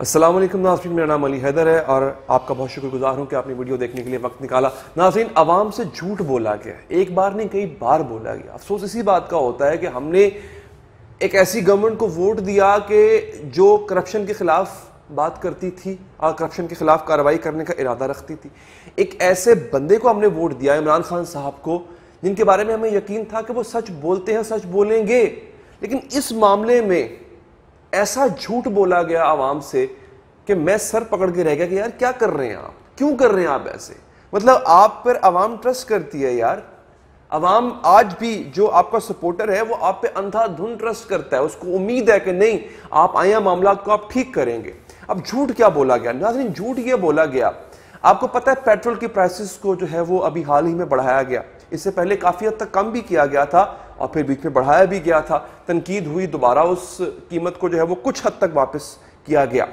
असलम नाजरीन मेरा नाम अली हैदर है और आपका बहुत शुक्रगुजार हूँ कि आपने वीडियो देखने के लिए वक्त निकाला नाजरीन आवाम से झूठ बोला गया एक बार नहीं कई बार बोला गया अफसोस इसी बात का होता है कि हमने एक ऐसी गवर्नमेंट को वोट दिया कि जो करप्शन के ख़िलाफ़ बात करती थी और करप्शन के ख़िलाफ़ कार्रवाई करने का इरादा रखती थी एक ऐसे बंदे को हमने वोट दिया इमरान खान साहब को जिनके बारे में हमें यकीन था कि वो सच बोलते हैं सच बोलेंगे लेकिन इस मामले में ऐसा झूठ बोला गया आवाम से कि मैं सर पकड़ के रह गया कि यार क्या कर रहे हैं आप क्यों कर रहे हैं आप ऐसे मतलब आप पर आवाम ट्रस्ट करती है यार आवाम आज भी जो आपका सपोर्टर है वो आप पे अंधाधुन ट्रस्ट करता है उसको उम्मीद है कि नहीं आप आया मामला को आप ठीक करेंगे अब झूठ क्या बोला गया नाजरीन झूठ ये बोला गया आपको पता है पेट्रोल की प्राइसेस को जो है वो अभी हाल ही में बढ़ाया गया इससे पहले काफ़ी हद तक कम भी किया गया था और फिर बीच में बढ़ाया भी गया था तनकीद हुई दोबारा उस कीमत को जो है वो कुछ हद तक वापस किया गया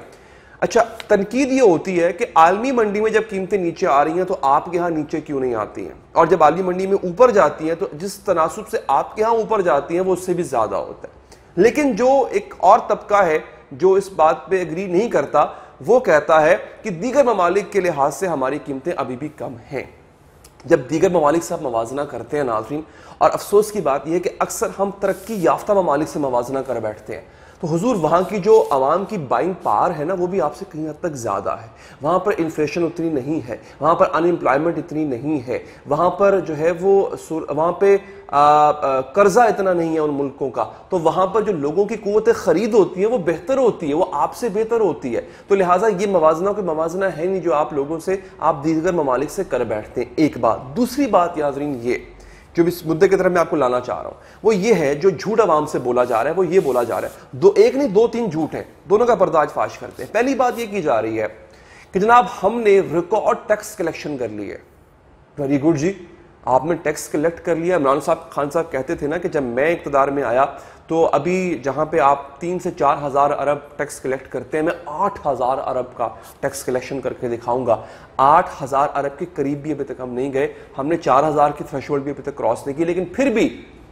अच्छा तनकीद ये होती है कि आलमी मंडी में जब कीमतें नीचे आ रही हैं तो आपके यहाँ नीचे क्यों नहीं आती हैं और जब आलमी मंडी में ऊपर जाती हैं तो जिस तनासब से आपके यहाँ ऊपर जाती हैं वो उससे भी ज़्यादा होता है लेकिन जो एक और तबका है जो इस बात पर एग्री नहीं करता वो कहता है कि दीगर ममालिक के लिहाज से हमारी कीमतें अभी भी कम हैं जब दीगर ममालिक से आप मवाजना करते हैं नाजरीन और अफसोस की बात यह है कि अक्सर हम तरक्की याफ्ता ममालिक से मवाजना कर बैठते हैं तो हुजूर वहाँ की जो आवाम की बाइंग पावर है ना वो भी आपसे कहीं हद तक ज़्यादा है वहाँ पर इन्फ्लेशन उतनी नहीं है वहाँ पर अनएम्प्लॉयमेंट इतनी नहीं है वहाँ पर जो है वो वहाँ पे कर्ज़ा इतना नहीं है उन मुल्कों का तो वहाँ पर जो लोगों की कुत ख़रीद होती है वो बेहतर होती है वो आपसे बेहतर होती है तो लिहाजा ये मवाजना कोई मवाजना है नहीं जो आप लोगों से आप दीगर ममालिक से कर बैठते हैं एक बात दूसरी बात याजरीन ये जो इस मुद्दे की तरफ मैं आपको लाना चाह रहा हूं वो ये है जो झूठ आवाम से बोला जा रहा है वो ये बोला जा रहा है दो एक नहीं दो तीन झूठ है दोनों का पर्दाज फाश करते हैं पहली बात ये की जा रही है कि जनाब हमने रिकॉर्ड टैक्स कलेक्शन कर ली है वेरी गुड जी आपने टैक्स कलेक्ट कर लिया इमरान साहब खान साहब कहते थे ना कि जब मैं इकतदार में आया तो अभी जहां पे आप तीन से चार हज़ार अरब टैक्स कलेक्ट करते हैं मैं आठ हज़ार अरब का टैक्स कलेक्शन करके दिखाऊंगा आठ हज़ार अरब के करीब भी अभी तक हम नहीं गए हमने चार हज़ार की थ्रेश भी अभी तक क्रॉस नहीं की लेकिन फिर भी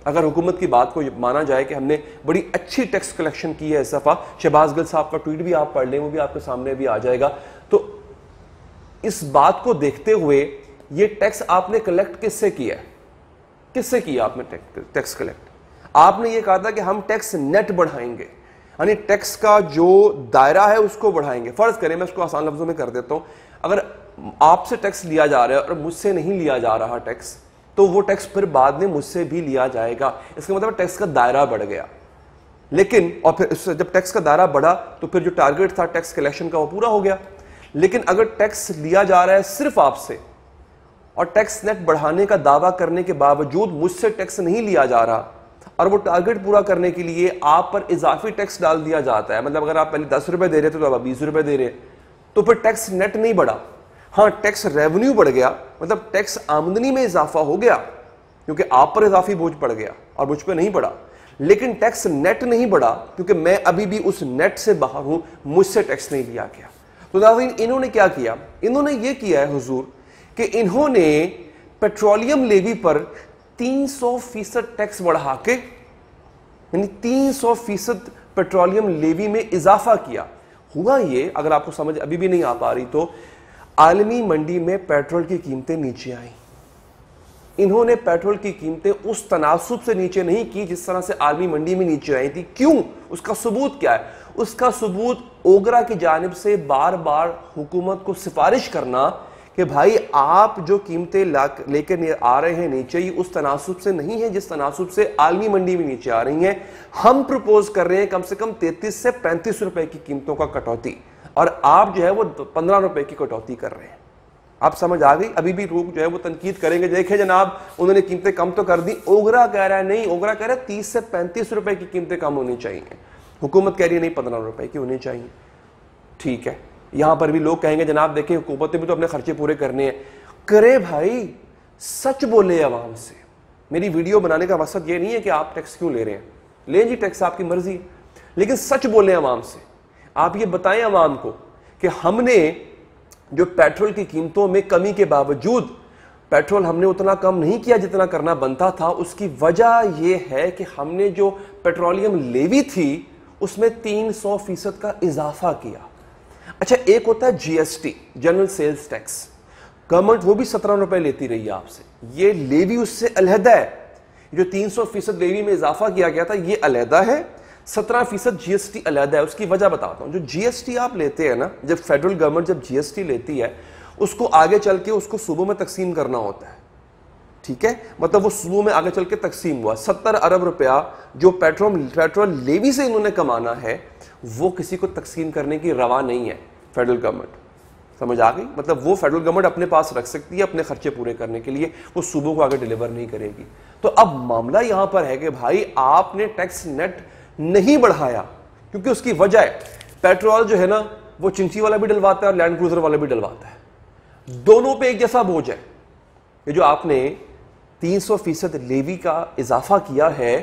अगर हुकूमत की बात को माना जाए कि हमने बड़ी अच्छी टैक्स कलेक्शन की है इस दफ़ा शहबाज गिल साहब का ट्वीट भी आप पढ़ लें वो भी आपके सामने भी आ जाएगा तो इस बात को देखते हुए ये टैक्स आपने कलेक्ट किससे किया किससे किया आपने टैक्स कलेक्ट आपने ये कहा था कि हम टैक्स नेट बढ़ाएंगे यानी टैक्स का जो दायरा है उसको बढ़ाएंगे फ़र्ज करें मैं उसको आसान लफ्ज़ों में कर देता हूं अगर आपसे टैक्स लिया जा रहा है और मुझसे नहीं लिया जा रहा टैक्स तो वो टैक्स फिर बाद में मुझसे भी लिया जाएगा इसका मतलब टैक्स का दायरा बढ़ गया लेकिन और फिर जब टैक्स का दायरा बढ़ा तो फिर जो टारगेट था टैक्स कलेक्शन का वो पूरा हो गया लेकिन अगर टैक्स लिया जा रहा है सिर्फ आपसे और टैक्स नेट बढ़ाने का दावा करने के बावजूद मुझसे टैक्स नहीं लिया जा रहा और वो टारगेट पूरा करने के लिए आप पर इजाफी टैक्स डाल दिया जाता है मतलब अगर आप पहले दस रुपए दे रहे थे तो आप बीस रुपए दे रहे तो फिर टैक्स नेट नहीं बढ़ा हाँ टैक्स रेवेन्यू बढ़ गया मतलब टैक्स आमदनी में इजाफा हो गया क्योंकि आप पर इजाफी बोझ पड़ गया और मुझ पर नहीं पड़ा लेकिन टैक्स नेट नहीं बढ़ा क्योंकि मैं अभी भी उस नेट से बाहर हूं मुझसे टैक्स नहीं लिया गया तो नाजीन इन्होंने क्या किया इन्होंने ये किया है हुजूर कि इन्होंने पेट्रोलियम लेवी पर 300 फीसद टैक्स बढ़ा के यानी 300 फीसद पेट्रोलियम लेवी में इजाफा किया हुआ ये अगर आपको समझ अभी भी नहीं आ पा रही तो आलमी मंडी में पेट्रोल की कीमतें नीचे आई इन्होंने पेट्रोल की कीमतें उस तनासुब से नीचे नहीं की जिस तरह से आलमी मंडी में नीचे आई थी क्यों उसका सबूत क्या है उसका सबूत ओगरा की जानब से बार बार हुकूमत को सिफारिश करना कि भाई आप जो कीमतें लेकर आ रहे हैं नीचे ये उस तनासुब से नहीं है जिस तनासुब से आलमी मंडी में नीचे आ रही हैं हम प्रपोज कर रहे हैं कम से कम तैतीस से पैंतीस रुपए की कीमतों का कटौती और आप जो है वो पंद्रह रुपए की कटौती कर रहे हैं आप समझ आ गई अभी भी लोग जो है वो तनकीद करेंगे देखें जनाब उन्होंने कीमतें कम तो कर दी ओगरा कह रहा है नहीं ओगरा कह रहा है तीस से पैंतीस रुपए की कीमतें कम होनी चाहिए हुकूमत कह रही है नहीं पंद्रह रुपए की होनी चाहिए ठीक है यहां पर भी लोग कहेंगे जनाब देखिए हुकूमत ने भी तो अपने खर्चे पूरे करने हैं करे भाई सच बोले आवाम से मेरी वीडियो बनाने का मकसद ये नहीं है कि आप टैक्स क्यों ले रहे हैं लें जी टैक्स आपकी मर्जी है लेकिन सच बोले आवाम से आप ये बताएं आवाम को कि हमने जो पेट्रोल की कीमतों में कमी के बावजूद पेट्रोल हमने उतना कम नहीं किया जितना करना बनता था उसकी वजह यह है कि हमने जो पेट्रोलियम लेवी थी उसमें 300 फीसद का इजाफा किया अच्छा एक होता है GST general sales tax government वो भी सत्रह रुपए लेती रही है आपसे ये लेवी उससे अलहदा है जो 300 फीसद लेवी में इजाफा किया गया था ये अलहदा है सत्रह फीसद जीएसटी अलहदा है उसकी वजह बताता हूं जो जीएसटी आप लेते हैं ना जब फेडरल गवर्नमेंट जब जीएसटी लेती है उसको आगे चल के उसको सूबों में तकसीम करना होता है ठीक है मतलब वो सूबों में आगे चल के तकसीम हुआ सत्तर अरब रुपया जो पेट्रोल पेट्रोल लेवी से इन्होंने कमाना है वो किसी को तकसीम करने की रवा नहीं है फेडरल गवर्नमेंट समझ आ गई मतलब वो फेडरल गवर्नमेंट अपने पास रख सकती है अपने खर्चे पूरे करने के लिए वो सूबों को आगे डिलीवर नहीं करेगी तो अब मामला यहां पर है कि भाई आपने टैक्स नेट नहीं बढ़ाया क्योंकि उसकी वजह पेट्रोल जो है ना वो चिंची वाला भी डलवाता है और लैंड क्रूजर वाला भी डलवाता है दोनों पे एक जैसा बोझ है ये जो आपने 300 फीसद लेवी का इजाफा किया है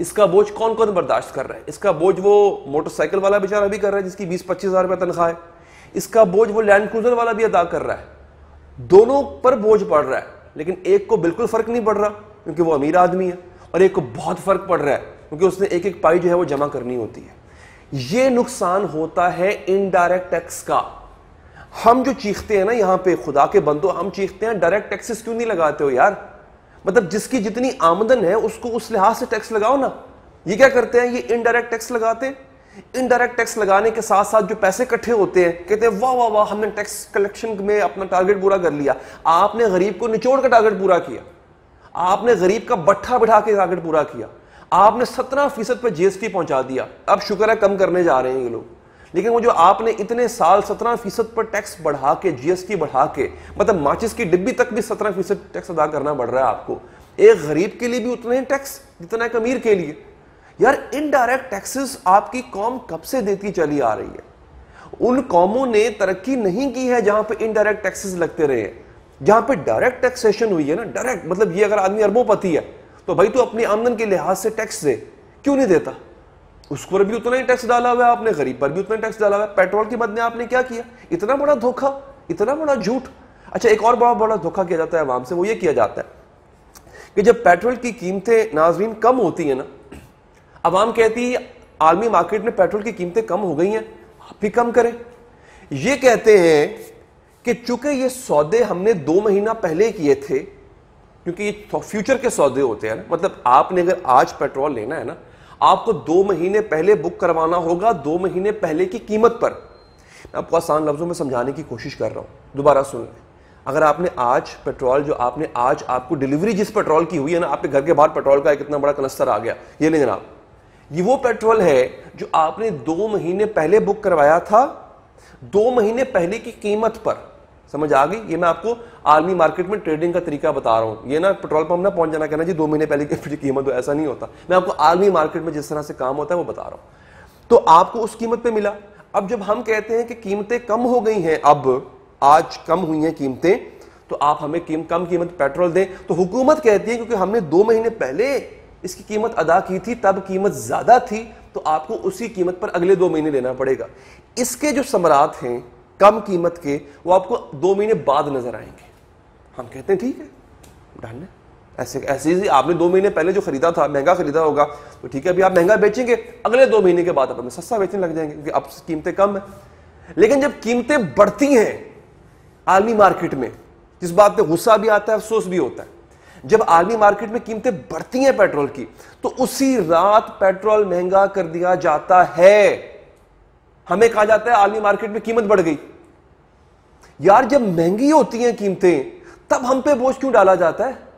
इसका बोझ कौन कौन बर्दाश्त कर रहा है इसका बोझ वो मोटरसाइकिल वाला बेचारा भी कर रहा है जिसकी बीस पच्चीस हज़ार रुपया तनख्वाह है इसका बोझ वो लैंड क्रूजर वाला भी अदा कर रहा है दोनों पर बोझ पड़ रहा है लेकिन एक को बिल्कुल फ़र्क नहीं पड़ रहा क्योंकि वो अमीर आदमी है और एक को बहुत फ़र्क पड़ रहा है क्योंकि उसने एक एक पाई जो है वो जमा करनी होती है ये नुकसान होता है इनडायरेक्ट टैक्स का हम जो चीखते हैं ना यहाँ पे खुदा के बंदो हम चीखते हैं डायरेक्ट टैक्सेस क्यों नहीं लगाते हो यार मतलब जिसकी जितनी आमदन है उसको उस लिहाज से टैक्स लगाओ ना ये क्या करते हैं ये इनडायरेक्ट टैक्स लगाते हैं इनडायरेक्ट टैक्स लगाने के साथ साथ जो पैसे इकट्ठे होते हैं कहते हैं वाह वाह वाह हमने टैक्स कलेक्शन में अपना टारगेट पूरा कर लिया आपने गरीब को निचोड़ का टारगेट पूरा किया आपने गरीब का बट्ठा बिठा के टारगेट पूरा किया आपने सत्रह फीसद पर जीएसटी पहुंचा दिया अब शुक्र है कम करने जा रहे हैं ये लोग लेकिन वो जो आपने इतने साल सत्रह फीसद पर टैक्स बढ़ा के जीएसटी बढ़ा के मतलब माचिस की डिब्बी तक भी सत्रह फीसद टैक्स अदा करना पड़ रहा है आपको एक गरीब के लिए भी उतना ही टैक्स जितना एक अमीर के लिए यार इनडायरेक्ट टैक्सेस आपकी कौम कब से देती चली आ रही है उन कौमों ने तरक्की नहीं की है जहां पर इनडायरेक्ट टैक्सेस लगते रहे हैं जहां पर डायरेक्ट टैक्सेशन हुई है ना डायरेक्ट मतलब ये अगर आदमी अरबों पति है तो भाई तू अपनी आमदन के लिहाज से टैक्स दे क्यों नहीं देता उस पर भी उतना ही टैक्स डाला हुआ है आपने गरीब पर भी उतना टैक्स डाला हुआ है पेट्रोल के बदले आपने क्या किया इतना बड़ा धोखा इतना बड़ा झूठ अच्छा एक और बड़ा बड़ा धोखा किया जाता है आवाम से वो ये किया जाता है कि जब पेट्रोल की कीमतें नाजरीन कम होती है ना आवाम कहती है आलमी मार्केट में पेट्रोल की कीमतें कम हो गई हैं आप भी कम करें ये कहते हैं कि चूंकि ये सौदे हमने दो महीना पहले किए थे क्योंकि ये फ्यूचर के सौदे होते हैं ना मतलब आपने अगर आज पेट्रोल लेना है ना आपको दो महीने पहले बुक करवाना होगा दो महीने पहले की कीमत पर मैं आपको आसान लफ्ज़ों में समझाने की कोशिश कर रहा हूँ दोबारा सुन लें अगर आपने आज पेट्रोल जो आपने आज आपको डिलीवरी जिस पेट्रोल की हुई है ना आपके घर के बाहर पेट्रोल का एक इतना बड़ा कलस्तर आ गया ये नहीं जनाब ये वो पेट्रोल है जो आपने दो महीने पहले बुक करवाया था दो महीने पहले की कीमत पर समझ आ गई ये मैं आपको आर्मी मार्केट में ट्रेडिंग का तरीका बता रहा हूँ ये ना पेट्रोल पंप ना पहुंच जाना कहना जी दो महीने पहले की कीमत हो ऐसा नहीं होता मैं आपको आर्मी मार्केट में जिस तरह से काम होता है वो बता रहा हूँ तो आपको उस कीमत पर मिला अब जब हम कहते हैं कि कीमतें कम हो गई हैं अब आज कम हुई हैं कीमतें तो आप हमें कीम, कम कीमत पेट्रोल दें तो हुकूमत कहती है क्योंकि हमने दो महीने पहले इसकी कीमत अदा की थी तब कीमत ज़्यादा थी तो आपको उसी कीमत पर अगले दो महीने लेना पड़ेगा इसके जो समरात हैं कम कीमत के वो आपको दो महीने बाद नजर आएंगे हम कहते हैं ठीक है डन है ऐसे ऐसे ही आपने दो महीने पहले जो खरीदा था महंगा खरीदा होगा तो ठीक है अभी आप महंगा बेचेंगे अगले दो महीने के बाद आप हमें सस्ता बेचने लग जाएंगे क्योंकि अब कीमतें कम है लेकिन जब कीमतें बढ़ती हैं आर्मी मार्केट में जिस बात पे गुस्सा भी आता है अफसोस भी होता है जब आर्मी मार्केट में कीमतें बढ़ती हैं पेट्रोल की तो उसी रात पेट्रोल महंगा कर दिया जाता है हमें कहा जाता है आलमी मार्केट में कीमत बढ़ गई यार जब महंगी होती हैं कीमतें तब हम पे बोझ क्यों डाला जाता है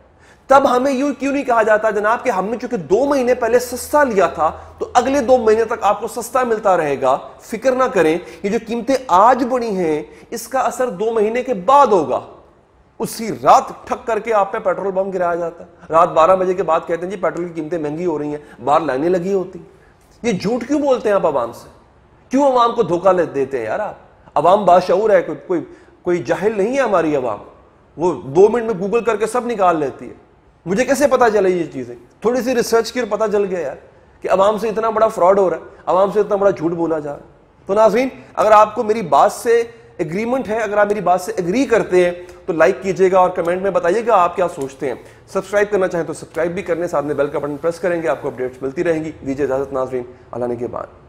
तब हमें यू क्यों नहीं कहा जाता जनाब कि हमने चूंकि दो महीने पहले सस्ता लिया था तो अगले दो महीने तक आपको सस्ता मिलता रहेगा फिक्र ना करें ये जो कीमतें आज बढ़ी हैं इसका असर दो महीने के बाद होगा उसी रात ठक करके आप पे पेट्रोल पंप गिराया जाता है रात बारह बजे के बाद कहते हैं जी पेट्रोल की कीमतें महंगी हो रही हैं बाहर लाइनें लगी होती ये झूठ क्यों बोलते हैं आप आवाम से क्यों अवाम को धोखा देते हैं यार आप अवाम बाशूर है कोई कोई कोई जाहिल नहीं है हमारी अवाम वो दो मिनट में गूगल करके सब निकाल लेती है मुझे कैसे पता चले ये चीज़ें थोड़ी सी रिसर्च की पता चल गया यार कि अवाम से इतना बड़ा फ्रॉड हो रहा है अवाम से इतना बड़ा झूठ बोला जा रहा है तो नाजीन अगर आपको मेरी बात से एग्रीमेंट है अगर आप मेरी बात से एग्री करते हैं तो लाइक कीजिएगा और कमेंट में बताइएगा आप क्या सोचते हैं सब्सक्राइब करना चाहें तो सब्सक्राइब भी करने साथ में बेल का बटन प्रेस करेंगे आपको अपडेट्स मिलती रहेंगी दीजिए इजाजत नाजरीन अल्लाह के बाद